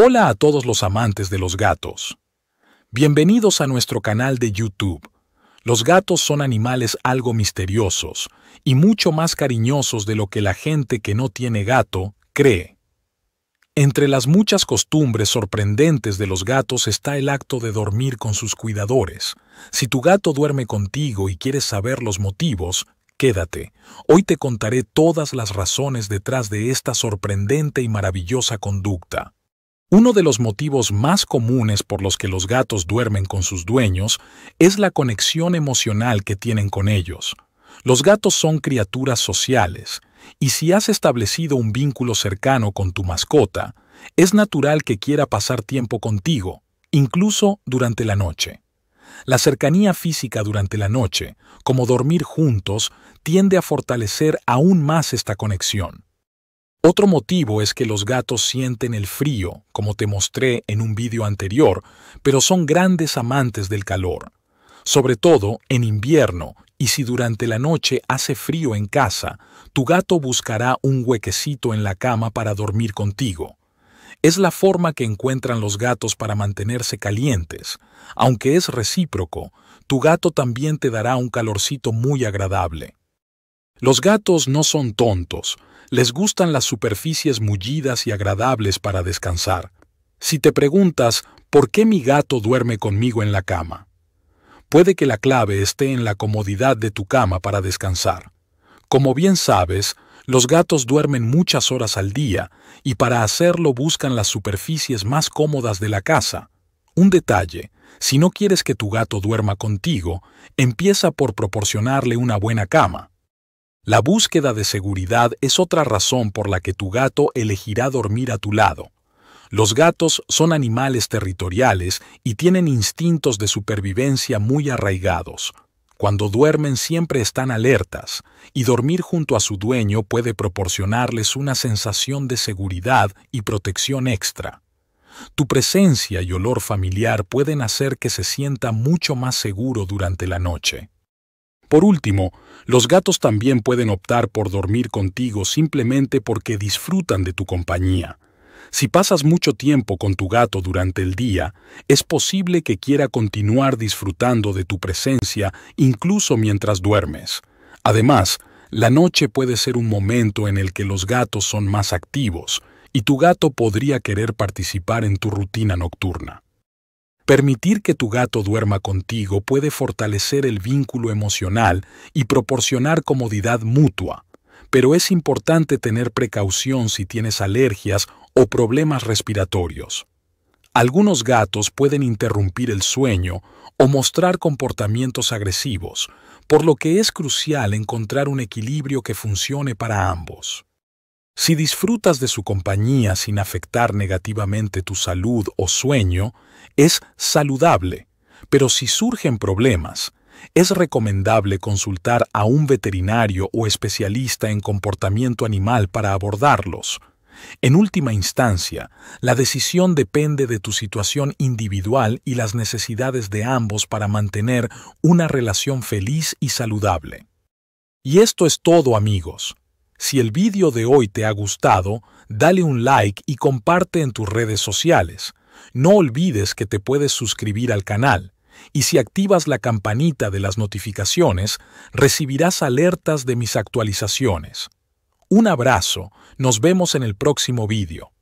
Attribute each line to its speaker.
Speaker 1: Hola a todos los amantes de los gatos. Bienvenidos a nuestro canal de YouTube. Los gatos son animales algo misteriosos y mucho más cariñosos de lo que la gente que no tiene gato cree. Entre las muchas costumbres sorprendentes de los gatos está el acto de dormir con sus cuidadores. Si tu gato duerme contigo y quieres saber los motivos, quédate. Hoy te contaré todas las razones detrás de esta sorprendente y maravillosa conducta. Uno de los motivos más comunes por los que los gatos duermen con sus dueños es la conexión emocional que tienen con ellos. Los gatos son criaturas sociales, y si has establecido un vínculo cercano con tu mascota, es natural que quiera pasar tiempo contigo, incluso durante la noche. La cercanía física durante la noche, como dormir juntos, tiende a fortalecer aún más esta conexión. Otro motivo es que los gatos sienten el frío, como te mostré en un vídeo anterior, pero son grandes amantes del calor, sobre todo en invierno, y si durante la noche hace frío en casa, tu gato buscará un huequecito en la cama para dormir contigo. Es la forma que encuentran los gatos para mantenerse calientes. Aunque es recíproco, tu gato también te dará un calorcito muy agradable. Los gatos no son tontos, les gustan las superficies mullidas y agradables para descansar. Si te preguntas, ¿por qué mi gato duerme conmigo en la cama? Puede que la clave esté en la comodidad de tu cama para descansar. Como bien sabes, los gatos duermen muchas horas al día y para hacerlo buscan las superficies más cómodas de la casa. Un detalle, si no quieres que tu gato duerma contigo, empieza por proporcionarle una buena cama. La búsqueda de seguridad es otra razón por la que tu gato elegirá dormir a tu lado. Los gatos son animales territoriales y tienen instintos de supervivencia muy arraigados. Cuando duermen siempre están alertas, y dormir junto a su dueño puede proporcionarles una sensación de seguridad y protección extra. Tu presencia y olor familiar pueden hacer que se sienta mucho más seguro durante la noche. Por último, los gatos también pueden optar por dormir contigo simplemente porque disfrutan de tu compañía. Si pasas mucho tiempo con tu gato durante el día, es posible que quiera continuar disfrutando de tu presencia incluso mientras duermes. Además, la noche puede ser un momento en el que los gatos son más activos, y tu gato podría querer participar en tu rutina nocturna. Permitir que tu gato duerma contigo puede fortalecer el vínculo emocional y proporcionar comodidad mutua, pero es importante tener precaución si tienes alergias o problemas respiratorios. Algunos gatos pueden interrumpir el sueño o mostrar comportamientos agresivos, por lo que es crucial encontrar un equilibrio que funcione para ambos. Si disfrutas de su compañía sin afectar negativamente tu salud o sueño, es saludable, pero si surgen problemas, es recomendable consultar a un veterinario o especialista en comportamiento animal para abordarlos. En última instancia, la decisión depende de tu situación individual y las necesidades de ambos para mantener una relación feliz y saludable. Y esto es todo amigos. Si el vídeo de hoy te ha gustado, dale un like y comparte en tus redes sociales. No olvides que te puedes suscribir al canal y si activas la campanita de las notificaciones, recibirás alertas de mis actualizaciones. Un abrazo, nos vemos en el próximo vídeo.